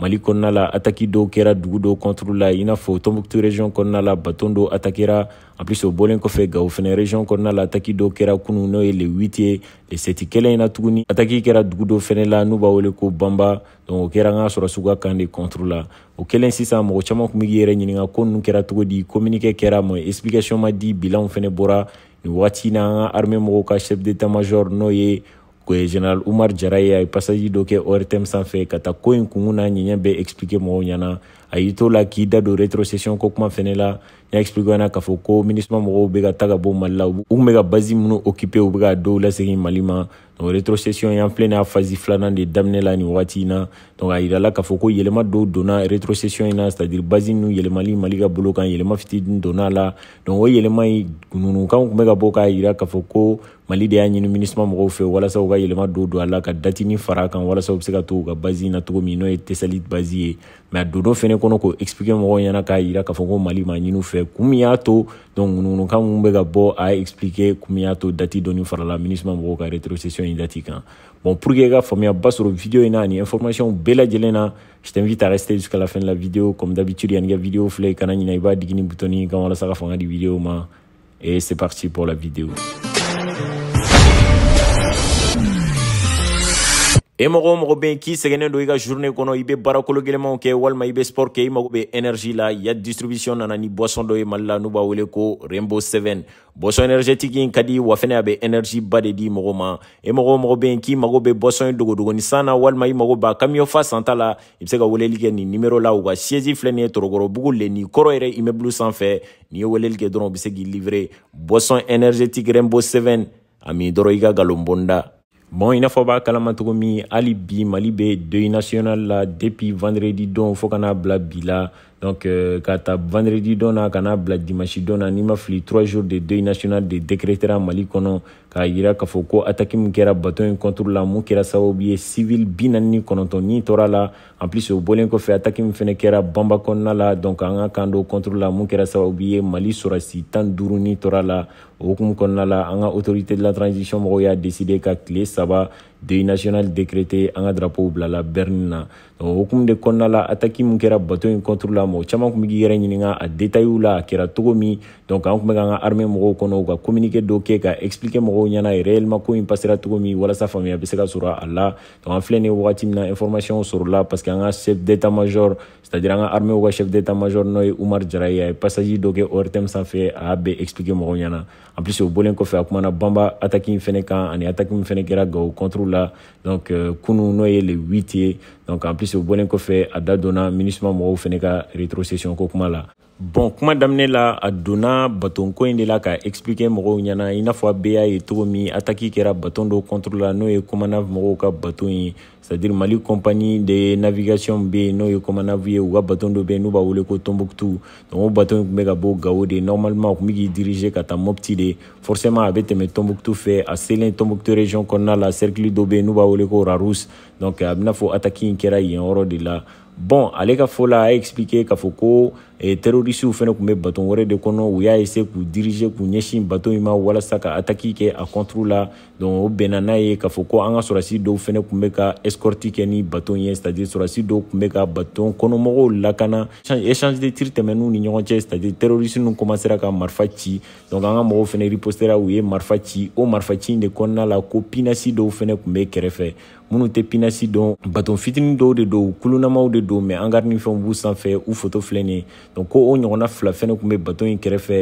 mali kɔnɔna la ataki dɔw kɛra dugu dɔw contre la i n'a fɔ tɔnbuktu region kɔnɔna la baton dɔ atakera en plus o bɔlen kɔfɛ gawo fɛnɛ region kɔnɔna la ataki dɔw kɛra kunu n'o ye le 8 ye le 7 kelen in tuguni ataki kɛra dugu dɔ fɛnɛ la n'u b'a wele ko banba donc o kɛra an ka sɔrɔ suguya kan de contre la o kelen sisan mɔgɔ caaman kun b'i yɛrɛ ɲininga ko nunu kɛra cogo di communiqué kɛra ma explication ma di bilanw fɛnɛ bɔra nin wagati na an ka armɛ mɔgɔw ka chef d'état major n'o ye general umar jara ye a ye pasaji dɔ kɛ ortm sanfɛ ka taa ko in kungu n'a ɲiɲɛ bɛɛ explike mɔgɔw ɲana a y'i to la k'i da don retrocession ko kuma fɛnɛ la y'a expliqué ɲɛna k'a fɔ ko minisma mɔgɔw bɛ ka taga bɔ mali la u kun bɛ ka bazi minnu occuper u bɛ ka dɔw lasegin mali ma donc retrocession y'an filɛ n'a phase filanan de daminɛ la nin wagati in na donc a yirala k'a fɔ ko yɛlɛma dɔw donna retrocession in na c'est à dire base ninnu yɛlɛmali mali ka bolo kan yɛlɛma fitinin donna a la donc o yɛlɛma in gununukan tun bɛ ka bɔ k'a yira k'a fɔ ko mali de y'a ɲini minisma mɔgɔw fɛ walasa u ka yɛlɛma dɔw don a la ka datini fara a kan walasa u bɛ se ka to u ka base in na cogo min n'o ye tesali base ye mɛ don dɔ fɛnɛ kɔnɔ k'o expliquer mɔgɔw ɲɛna k'a yira k'a fɔ ko mali ma ɲini fɛ kun min y'a to donc ŋunuŋunukan minnu bɛ ka bɔ a ye expliquer kun min y'a to dati dɔni farala minisma mɔgɔw ka retrocession in dati kan bon pour que i ka faamuyaba sɔrɔ video in na ani information bɛɛ lajɛlen na je t'invite à rester jusqu'à la fin de la vidéo comme d'habitude yanni ka video filɛ i kana ɲina i b'a digi ni butoni kan walasa ka fanga di video ma et c'est parti pour la vidéo e mɔgɔ o mɔgɔ be k'i sɛgɛnnen do i ka journée kɔnɔ i be baarakolo gwɛlɛmaw kɛ walima i be sport kɛ i mago be énergie la ya distribution nana ni boisson dɔ ye mali la n'u b'a wele ko rainbow 7 boisson énergétique yi ka di wa fɛnɛ a be énergie ba de di mɔgɔ ma e mɔgɔ o mɔgɔ be k'i mago be boisson ye dogodogoni san na walima i mago b'a kamiyon fa santa la i be se ka weleli kɛ nin numero la u ka siègi filɛ nin ye torokɔrɔbugu leni kɔrɔ yɛrɛ immeuble san fɛ n'i ye weleli kɛ dɔrɔn u be se k'i livre boisson énergétique rainbow 7 a min dɔrɔn i ka galon bonda bon i n'a fɔ b'a kalama cogo min hali bi mali bɛ deuil national la depuis vendredi don fɔɔ kana bila bi la Donc, euh, ka ta vendredi dona, kana ka dimanche dona, n'i ma trois jours de deuil national de décrétera mali kono, k'a ira kafoko fɔ ko ataki contre la mun kɛra civil Binani naani ni torala en plus au bɔlen fait ataki min fɛnɛ Bamba la donc anga kando contre la mun kɛra sababu mali sɔrɔsi tan ni tɔɔrɔ la o la an autorité de la transition Roya décidé décidé ka ça saba deuil national décrété an ka drapeau bilala berlin na donc hokumu de kɔnɔna la ataki min kɛra bato in contre la mɔgɔ caman kun bi k'i yɛrɛ ɲininka a detayiw la a kɛra min donc an kun bɛ k'an ka armée mɔgɔw kɔnɔ u ka communiqué dɔ kɛ ka expliquer mɔgɔw ɲɛna réellement ko in passera cogo min walasa faamuya bɛ se ka sɔrɔ a la donc an filɛ nin wagati min na information parce que an ka chef d'état major c'est à dire an ka armée ka chef d'état major n'o ye umar jara ye a ye passage dɔ kɛ ortm sanfɛ a y'a bɛɛ expliquer mɔgɔw ɲɛna en plus o bolen kɔfɛ a kumana banba ataki in fɛnɛ kan ani ataki min fɛnɛ kɛra gawo contre la donc euh, kunu n'o ye le 8 ye donc en plus o bɔlen kɔfɛ a da donna MINUSMA mɔgɔw fana ka rétrocession ko kuma la bɔn kuma daminɛ la a donna batonko in de la ka explike mɔgɔw ɲɛna i n'a fɔ a bɛɛ y'a ye cogo min ataki kɛra baton dɔ contre la n'o ye comanav mɔgɔw ka baton ye c'est-à-dire mali compagnie de navigation be yen n'o ye comanav ye u ka baton dɔ be yen n'u b'a wele ko tombouctou donc o baton kun bɛ ka bɔ gawo de normalement kun be k'i dirige ka taa mopti de forcément a be tɛmɛ tombouctou fɛ a selen tombouctou région kɔnɔna la cercle dɔ be yen n'u b'a wele ko rarous donc a ben'a fɔ ataki n kɛra yen yɔrɔ de la bon ale ka fɔ la a explike k'a fɔ ko Eh, terorisiw fɛnɛ tun bɛ baton wɛrɛ de kɔnɔ u y'a ese k'u dirige k'u ɲɛsin bato min ma walasa ka ataki kɛ a kɔntru la donc o bɛnna n'a ye k'a fɔ ko an ka sɔrɔsi dɔw fɛnɛ tun bɛ ka escorti kɛ ni baton ye c'est à dire sɔrɔsi dɔw tun bɛ ka baton kɔnɔmɔgɔw lakana échange de tir tɛmɛn'u ni ɲɔgɔn cɛ c'est à dire terorisi nu commencera ka marifa ci donc an ka mɔgɔw fɛnɛ ripostera u ye marifa ci o marifa ci de kɔnɔna la ko pinasi dɔw fɛnɛ tun bɛ kɛrɛfɛ minnu tɛ pinasi dɔn baton fitinin dɔw de don kulunamaw de don mais angari ni fɛnw b'u sanfɛ u foto filɛ ni ye donc ko o ɲɔgɔnna fila fɛnɛ kun bɛ bato in kɛrɛfɛ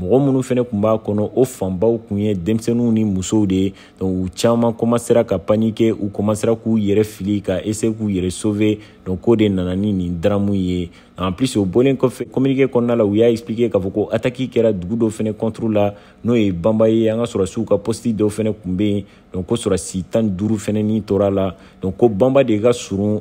mɔgɔ minnu fana tun b'a kɔnɔ o fanbaw tun ye denmisɛnninw ni musow de ye donc u caman commencera ka panike u commencera k'u yɛrɛ fili ka ese k'u yɛrɛ sauver donc k'o de nana ni nin daramu ye en plus o bɔlen kɔfɛ communiqué kɔnɔna la u y'a expliquer k'a fɔ ko attaque kɛra dugu dɔ fana contre la n'o ye banba ye an ka sɔrɔsiw ka poste fana donc ko sɔrɔsi tan ni duuru fana ni tora la donc ko banba de ka surun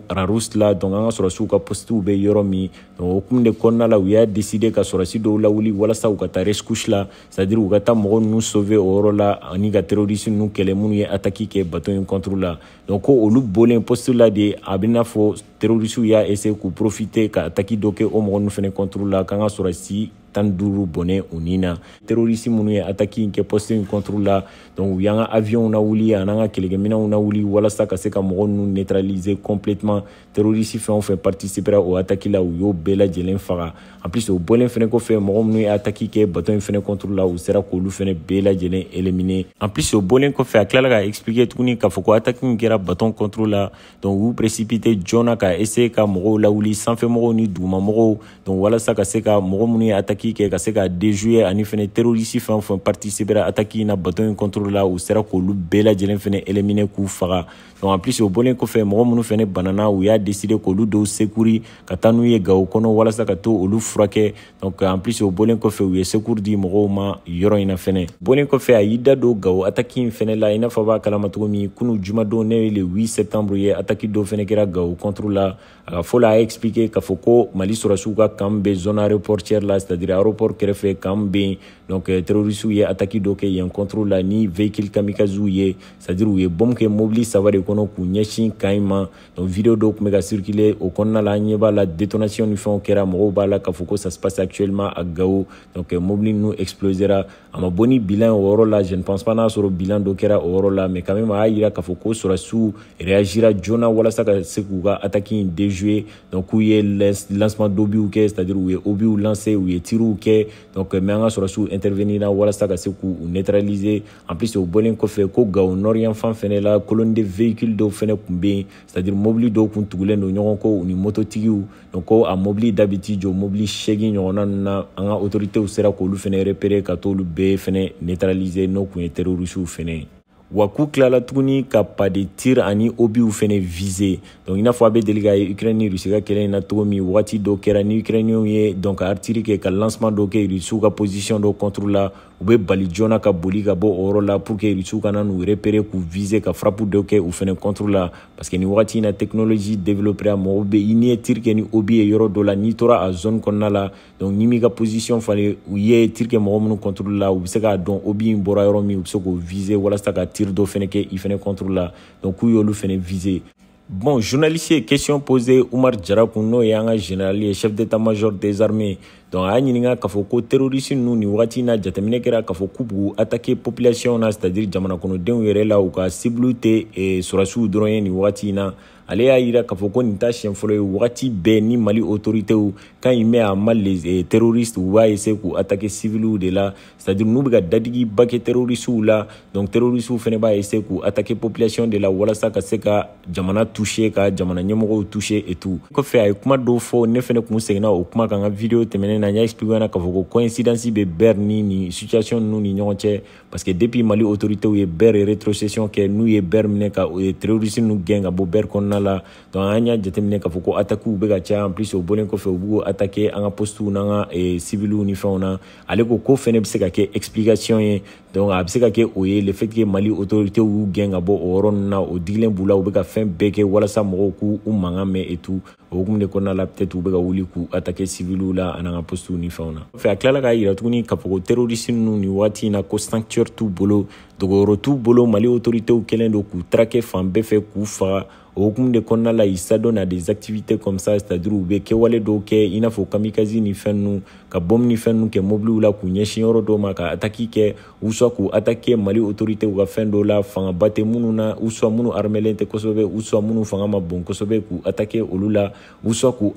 la donc an ka sɔrɔsiw ka bɛ donc o hukumu de kɔnɔna la u y'a décidé ka sɔrɔsi dɔw lawuli walasa u ka taa couche là, c'est-à-dire u ka taa nous sauver rôle là la ani ka terroriste nous que les ye attaquent et bateau in contre la donc au olu bolen poste la de a bɛ n'a fɔ terroriste y'a essayer profiter ka attaque dɔ au o nous fait un contre la k'an ka si tanduru duuru unina u ni qui terorisi minnu ye ataki in kɛ in kɔntru la donc u avion qui na wuli an'an ka kɛlɛkɛminɛw na wuli walasa ka se ka mɔgɔ neutraliser complètement terorisi fe on fɛn participera au ataki la u bela bɛɛ fara en plus o bɔlen fɛnɛ kɔfɛ mɔgɔ minnu ye ataki kɛ bato in fɛnɛ la u sera k'olu fene bɛɛ lajɛlen éliminer en plus o bɔlen kɔfɛ a kilala ka expliquer tuguni k'a fɔ ko ataki min kɛra baton kɔntru la donc u précipiter joona ka essaye ka mɔgɔw lawuli sanfɛmɔgɔw ni dugumamɔgɔw donc walasa ka se ka mɔgɔ minnu ye ataki ataki kɛ ka se ka dejuye ani fɛnɛ terorisi fɛn o fɛn partisipera ataki na bato in kɔntrol la u sera k'olu bɛɛ lajɛlen fɛnɛ elimine k'u faga en plus au bɔlen kɔfɛ mo minnu fene banana ou y'a décidé k'olu do sekuri ka taa ye gawo kɔnɔ walasa ka to donc en plus au bɔlen kɔfɛ u ye sekuri di mo ma yɔrɔ in na fɛnɛ bɔlen a y'i da don ataki la i n'a fɔ kalama ne le 8 septembre ye ataki do fene kɛra gau contre la a faut la expliquer expliqué k'a foko mali sura ka kambe zona zone aéroportière la c'est à dire aéroport kɛrɛfɛ kan donc euh, terrorisiw ye ataki dɔ y yen contre la ni véhicule kamikazew ye c'est à dire ou ye bombe ke mobili saba kɔnɔ k'u ɲɛsin kan ma donc video dɔw tun bɛ ka circuler o kɔnɔna la an ɲɛ b'a la détonation ni fɛnw kɛra mɔgɔw b'a la k'a fɔ ko ça se passe actuellement à Gao donc euh, mobili nous explosera a ma bɔ bilan o yɔrɔ je ne pense pas n'a sɔrɔ bilan dɔ kɛra o yɔrɔ la mais quand même a y'a yira k'a fɔ ko sɔrɔsiw réagira joona walasa ka se k'u ka attaque in déjouer donc k'u ye lancement d'obus kɛ c'est à dire u ye obus lancé u ye tiriw kɛ donc euh, mais an ka intervenir intervenira walasa ka se k'u neutraliser en plus o bɔlen kɔfɛ ko Gao nord yan fan fɛnɛ la colonne de véhicules véhicule dɔw fɛnɛ kun be yen c'est-à-dire mobili dɔw kun tugulen don ɲɔgɔn ko ni mototigiw donc ko a mobili da bi t'i jɔ mobili segi ɲɔgɔnna nu na an ka autoritew sera k'olu fɛnɛ repere ka t'olu bɛɛ fɛnɛ neutraliser n'o kun ye terorisiw fɛnɛ ye wa k'u tilala tuguni ka pade tir ani obiw fɛnɛ vize donc i n'a fɔ a be deli ka ye ukraine ni rusi ka kɛlɛ na cogo min wagati dɔ kɛra ni ukrainiɛw ye donc ka artiri kɛ ka lancement dɔ kɛ rusiw ka position dɔ contre la u balijona bali joona ka boli ka bɔ la pour que rusiw kana n'u repérer k'u viser ka frappu dɔ kɛ u fɛnɛ contre la parce que wagati technologie développer a mɔgɔw bɛ i n'i ye tir ni obi ye yɔrɔ dɔ la n'i tora a zone kɔnɔna donc n'i position falen u ye tir mɔgɔ minnu contre la u bɛ se obi in bɔra yɔrɔ min u bɛ se ka tir dɔ fɛnɛ kɛ i fɛnɛ contre donc k'u y'olu fɛnɛ viser bon journaliste ye question posé umar jara kun n'o y'an ka général ye chef d'état major des armées donc a y'a ɲininga k'a fɔ ko terorisi nunu ni wagati na jateminɛ kɛra k'a fɔ k'u b'u atake population na c'est à dire jamana kɔnɔdenw yɛrɛ la u ka sibiliw tɛ eh, sɔrɔsiw dɔrɔn ye nin wagati na ale y'a yira k'a fɔ ko nin ta siɲɛ fɔlɔ ye wagati bɛɛ ni mali autoritéw quand il met à mal les eh, terroristes u b'a essayer k'u attaquer ou de là c'est à dire n'u be ka dadigi bake ou là donc ou fɛnɛ b'a essayer k'u attaquer population de la walasa ka se ka jamana touche ka jamana ɲɛmɔgɔw toucher et tout kɔfɛ a ye kuma dɔw fɔ ne fɛnɛ kun segina o kuma kan ka video vidéo na n expliqué explique na k'a fɔ coïncidence be bɛr ni ni situation nous ni ɲɔgɔn parce que depuis mali autorité ou bɛr ye e rétrocession kɛ n'u ye bɛr ou les terroristes nous gagne à Ber, qu'on a la donc an y'a jateminɛ k'a fɔ ko attaquew be ka en plus au bolen kɔfɛ u b'u attaquer an ka postew n'an ka civiliw ni fɛnw na ale ko ko fɛnɛ be se ka kɛ explication ye donc a be se ka kɛ o ye le fait que mali autorité y'u gɛn ka bɔ o yɔrɔ nunu na o digilen b'u la u be ka fɛn bɛɛ kɛ walasa mɔgɔw k'u u mankan mɛn et tout o hukumu de kɔnɔna la peut-être u be ka wuli k'u attaquer civiliw la an'an ka postew ni fɛnw na fɛ a kilala k'a yira tuguni k'a fɔ ko terorisi nunu ni wagati na ko sanctuaire t'u bolo dogoyɔrɔ t'u bolo mali autoritéw kɛlen do k'u trake fan bɛɛ fɛ k'u faga o de la i sadon na des activités comme ça c'est à dire u bɛ kɛwale dɔw kɛ i n'a fɔ kamikazi ni fɛn ka ni fɛn ninnu kɛ mobiliw la k'u ɲɛsin yɔrɔ dɔw ma ka ataki kɛ usua k'u mali autorité ka fɛn la fangaba tɛ minnu na munu minnu armelen tɛ kosɛbɛ munu fanga ma bon kosɛbɛ k'u atake olu la usua k'u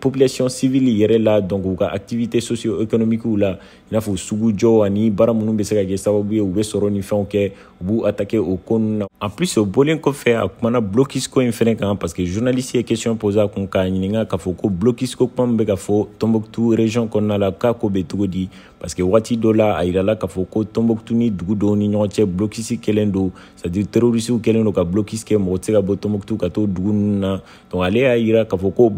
population civile yɛrɛ la donc u ka activité socio économiquew la i n'a fɔ sugujɔ ani baara minnu bɛ se ka kɛ sababu ye u sɔrɔ ni fɛnw kɛ b'u atake o ko na en plus o bɔlen kɔfɛ a kumana bloki blocus ko in parce que journaliste ye question posa à k'a ɲininga k'a fɔ ko blocus ko kuma min ka région la Kako ko parce que Wati Dola ah, a yirala k'a fɔ ko ni dugu ni ɲɔgɔn cɛ blokisi c'est à dire terroriste ou Kelendo ka blokisi kɛ ka bɔ ka t'o dugu na donc ale y'a ira k'a fɔ ko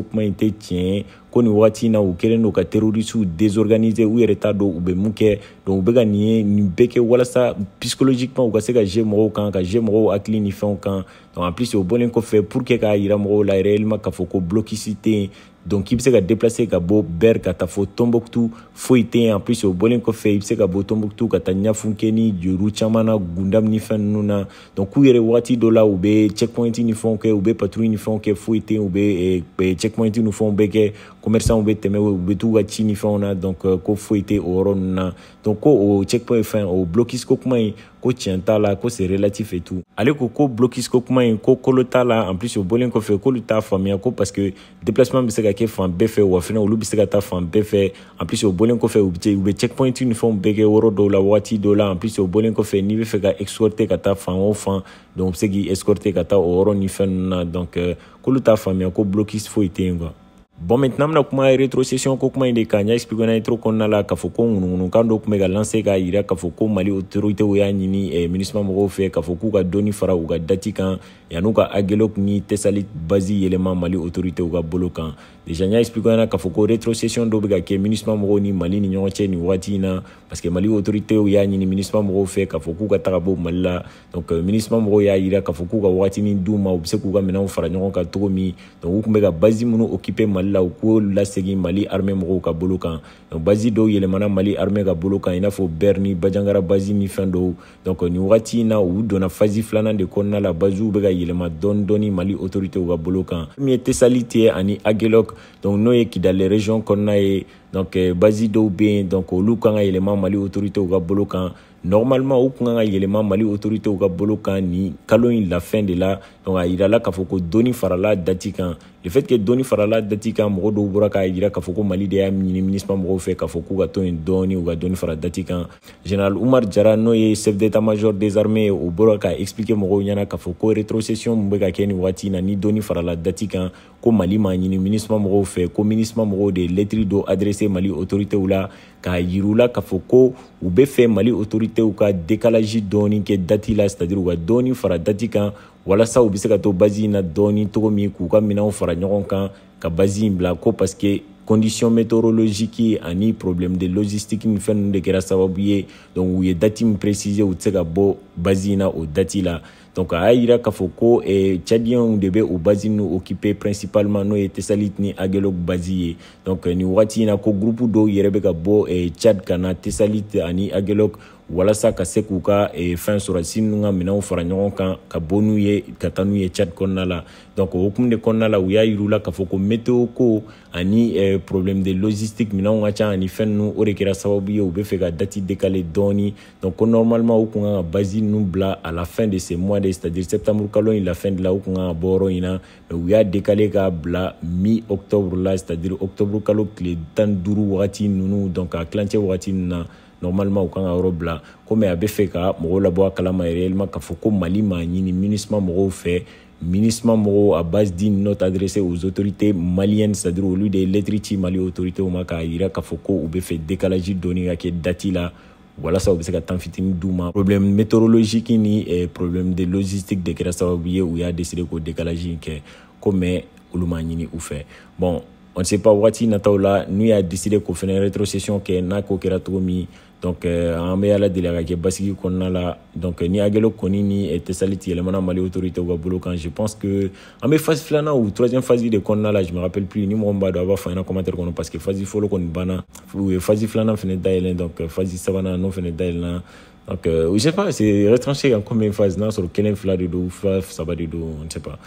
ko ko nin wagati in na u kɛlen do ka terorisiw désorganiser u yɛrɛ t'a dɔn u bɛ mun kɛ donc u bɛ ka nin ye nin bɛɛ kɛ walasa psychologiquement u ka se ka je mɔgɔw kan ka je mɔgɔw hakili ni fɛnw kan donc en plus o bɔlen kɔfɛ pour que k'a yira mɔgɔw la réellement k'a fɔ ko blokisi tɛ yen donc i bɛ se ka déplacer ka bɔ bɛr ka taa fɔ tɔnbɔkutu foyi tɛ yen en plus o bɔlen kɔfɛ i bɛ se ka bɔ tɔnbɔkutu ka taa ɲafunke ni joru caman na gundam ni fɛn ninnu na donc u yɛrɛ wagati dɔ la u bɛ checkpoint ni fɛnw kɛ u bɛ patrouille ni fɛnw kɛ foyi tɛ yen u bɛ eh, eh, checkpoint ni fɛnw bɛɛ kɛ commerçants bɛ tɛmɛ u bɛ t'u ka ci ni fɛnw na donc ko foyi tɛ o yɔrɔ ninnu na donc ko o checkpoint fɛn o blokis ko kuma in ko tiɲɛ t'a la ko c'est relatif et tout ale ko ko blokis ko kuma in ko kolo t'a la en plus o bɔlen kɔfɛ k'olu t'a faamuya ko parce que déplacement bɛ se ka kɛ fan bɛɛ fɛ wa fɛnɛ olu bɛ se ka taa fan bɛɛ fɛ en plus o bɔlen kɔfɛ u bɛ u bɛ checkpoint ni fɛnw bɛɛ kɛ yɔrɔ dɔw la wagati dɔw la en plus o bɔlen kɔfɛ n'i bɛ fɛ ka escorter ka taa fan o fan donc u bɛ se k'i escorter ka taa o yɔrɔ ni fɛn ninnu na donc k'olu t'a faamuya ko blokis foyi tɛ yen quoi bon maintenant mina kuma retrocession ko kuma in de ka ɲa explique na intro kɔnɔna la k'a fɔ ko ŋunuŋunukan dɔ kun bɛ ka lanse k'a yira k'a fɔ ko mali autoritew y'a ɲini eh, minisma mɔgɔw fɛ k'a fɔ k'u ka dɔni fara u ka dati kan yan'u ka agelok ni tesali bazi yɛlɛma mali autoritew ka bolo kan déjà ɲa explique na k'a fɔ ko retrocession dɔ bɛ ka kɛ minisma mɔgɔw ni mali ni ɲɔgɔn cɛ nin wagati na parce que mali autorité y'a ɲini minisma mɔgɔw fɛ k'a fɔ k'u ka taga bɔ mali la donc minisma mɔgɔw y'a yira k'a fɔ k'u ka wagatini d'u ma u be se k'u ka minɛnw fara ɲɔgɔn kan cogo min donc u kun be ka bazi minnu occupé mali la u k'o lasegi mali armé mɔgɔw ka bolo kan donc bazi dɔw yɛlɛmana mali armé ka bolo kan i n'a fɔ bɛr ni bajangara bazi ni fɛn dɔw donc nin wagati na u donna fazi filanan de kɔnɔna la baziw be ka yɛlɛma dɔni dɔni mali autoritéw ka bolo kan min ye tesali tɛ ani agelok donc n'o ye kidale région kɔnɔna ye donc euh, bazi dɔw bɛ yen donc olu kan ka yɛlɛma mali autoritew ka bolo kan normalement u kun kan ka yɛlɛma mali otoritew ka bolo kan ni kalo la lafɛn de la donc ah, a yirala k'a fɔ ko farala dati kan le fait que dɔni farala dati kan mɔgɔ dɔw bɔra k'a yira k'a fɔ mali de y'a ah, ɲini minisma mɔgɔw fɛ k'a fɔ k'u ka to yen dɔɔni u ka dɔni fara dati kan général umar jara n'o ye chef d'état major des armées ye o bɔra ka expliquer mɔgɔw ɲɛna k'a fɔ ko rétrocession min ka kɛ ni dɔni farala dati kan ko mali m'a ɲini minisma mɔgɔw fɛ ko minisma mɔgɔw de do adressé mali autorité la k'a yiriw la k'a fɔ ko u bɛ fɛ mali otoritew ka dekalaji dɔɔni kɛ dati la c'est à dire u ka dɔɔni fara dati kan walasa u bɛ se ka to bazi in na dɔɔni cogo min k'u ka minɛnw fara ɲɔgɔn kan ka bazi in bila ko parce que condition météorologique ani problème de logistique min fɛn ninnu de kɛra sababu ye donc u ye dati min préciser u tɛ se ka bɔ bazi in na o dati la donc à Kafoko Kafoko et fɔ debe ou de bɛ principalement nous ni agelok bazi donc nous voici groupe na ko et dɔw yɛrɛ agelok walasa ka se k'u ka eh, fɛn sɔrɔ si minnu ka minɛnw fara ɲɔgɔn kan ka bɔ n'u ye ka n'u ye cadi kɔnɔna donc o hokumu de kɔnɔna la u y'a yiriw k'a fɔ ko météo ko ani eh, problème de logistique minɛnw ka ca ani fɛn ninnu o de kɛra sababu ye u bɛ fɛ ka dati décalé dɔɔni donc ko normalement u kun kan ka basi bila à la fin de ce mois de c'est à dire septembre kalo il la fin de la u kun boro ka bɔ na mais u y'a décalé k'a bila mi octobre la c'est à dire octobre kalo tile tan ratin duuru wagati donc a kilancɛ wagati na normalement u kan ka yɔrɔ comme komi a bɛ fɛ ka mɔgɔw a kalama réellement k'a fɔ Mali m'a ɲini ministre mɔgɔw fɛ MINUSMA mɔgɔw à base d'une note adressée aux autorités maliennes c'est à dire olu de ye lɛtiri ci Mali autorité ma k'a yira k'a fɔ ko u bɛ fɛ décalage dɔɔni ka qui date la walasa u bɛ se ka temps fitinin problème météorologique ni eh, problème de logistique de kɛra sababu ye il a décidé qu'au décalage que comme ou mais ou fait bon on ne sait pas wagati nataw la nous a décidé k'o fɛnɛ rétrocession kɛ n'a ko donc euh, an bɛ ala deli a ka kɛ basigi kɔnɔna donc ni agelo kɔni ni euh, tesalit yɛlɛmana mali autoritéw ka bolo kan je pense que en mes fase filana ou troisième phase de kɔnɔna la je me rappelle plus ni mɔgɔ min b'a dɔn a b'a fɔ commentaire kɔnɔ parce que phase fɔlɔ kɔni banna u ye euh, phase filana fɛnɛ dayɛlɛ donc phase sabanan non fɛnɛ dayɛlɛna donc je sais pas c'est retranché en combien phase n'a sur kelen fila de don ou fila saba de don on ne sait pas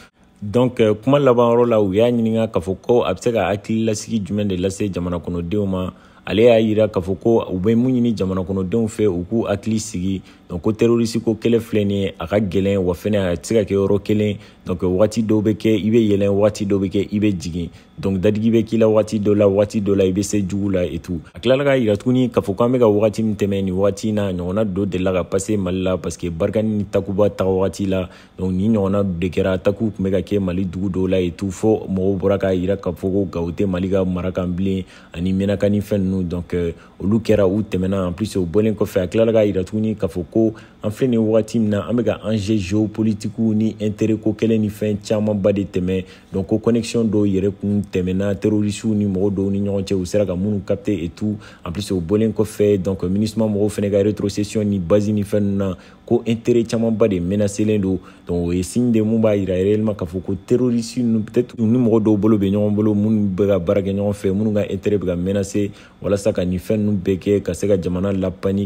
donc comment laban yɔrɔ la u y'a ɲininka k'a fɔ ko a bɛ se ka hakili lasigi jumɛn de lase jamana kɔnɔdenw ma ale y'a yira k'a fɔ ko u bɛ mun ɲini jamana kɔnɔdenw fɛ u k'u hakili sigi donc ko terorisi ko kɛlɛ filɛ nin ye a ka gɛlɛn wa fɛnɛ a tɛ se ka kɛ yɔrɔ kelen donc wagati dɔw bɛ kɛ i bɛ yɛlɛ wagati dɔw bɛ kɛ i bɛ jigin donc dadigi bɛ k'i la wagati dɔ la wagati dɔ la i bɛ se jugu la et tout a tilala k'a yira tuguni k'a fɔ k'an bɛ ka wagati min tɛmɛ nin wagati in na ɲɔgɔnna dɔ delila ka pase mali la parce que barikani ni takuba taga wagati la donc nin ɲɔgɔnna de kɛra taku tun bɛ ka kɛ mali dugu dɔw la et tout fɔ mɔgɔw bɔra k'a yira k'a fɔ ko gawo tɛ mali ka mara kan bilen ani mɛnaka ni fɛn ninnu donc olu kɛra u maintenant en plus au bɔlen kɔfɛ a tilala k'a yira tuguni k'a fɔ ko an filɛ nin wagati min na an bɛ ni intérêt ko kɛlen fait fɛn camanba de tɛmɛ donc ko connexion dɔw yɛrɛ kun tɛmɛna terrorisme ni mɔgɔ dɔw ni ɲɔgɔn cɛ u sera ka minnu capter et tout en plus o bɔlen kɔfɛ donc ministre mɔgɔw fana ka rétrocession ni base ni fɛn na ko intérêt camanba de menacelen donc o signe de mun b'a yira réellement k'a fɔ ko terroriste peut-être nous ni bolo bolo intérêt menacer walasa ka qui nous nous bɛɛ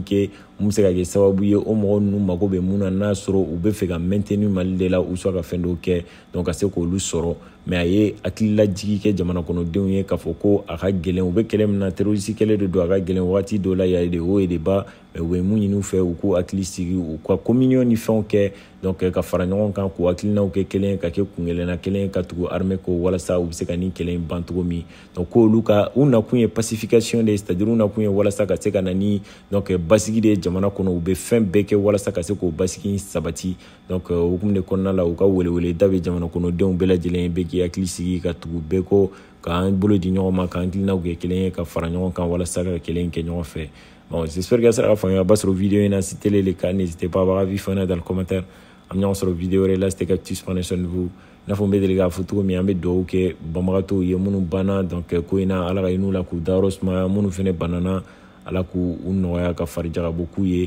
kɛ mun be se ka kɛ sababu ye o mɔgɔ nunu mago be mun na n'a sɔrɔ u be fɛ ka mɛnteni mali de la u sɔ ka fɛn dɔw kɛ donc ka se k'olu sɔrɔ ma a ye hakililajigi kɛ jamana kɔnɔdenw ye k'a fɔ ko a ka gɛlɛn u be kɛlɛ min na terorisi kɛlɛ de don a ka gɛlɛn wagati dɔw la yɛrɛ de o ye de ba u be mun ɲini fɛ u k'u hakili sigi u ka komiyɔn ni fɛnw kɛ donc euh, ka fara ɲɔgɔn kan k'u hakilinaw kɛ kelen ka kɛ kunkelenna kelen ka tugu armée ko walasa u be se ka nin kɛlɛ ban cogo min donc ko olu ka u nakun ye pacification de c'est à dire u nakun ye walasa ka se ka na ni donc euh, basigi de jamana kɔnɔ u be fɛn bɛɛ kɛ walasa ka se k'o basigi sabati donc euh, hukumu de kɔnɔna la u ka welewele da be jamana kɔnɔdenw bɛɛ lajɛlen bɛ k'i hakili sigi ka tugu bɛɛ ko k'an bolo di ɲɔgɔn ma k'an kilinaw kɛ kelen ye ka fara ɲɔgɔn kan walasa ka kelen kɛ ɲɔgɔn fɛ bon j'espère que ça sera faamuya ba sɔrɔ video na si tele le cas n'hésitez pas à avoir avis fana dans le commentaire an bɛ ɲɔgɔn sɔrɔ video wɛrɛ la c'était cactus foundation nouveau i n'a fɔ n bɛ deli k'a fɔ cogo min an bɛ dugawu kɛ banbagatɔw ye minnu banna donc ko in na ala ka hin'u la k'u dayɔrɔ sumaya minnu fɛnɛ banana ala k'u nɔgɔya ka farijakabɔ k'u ye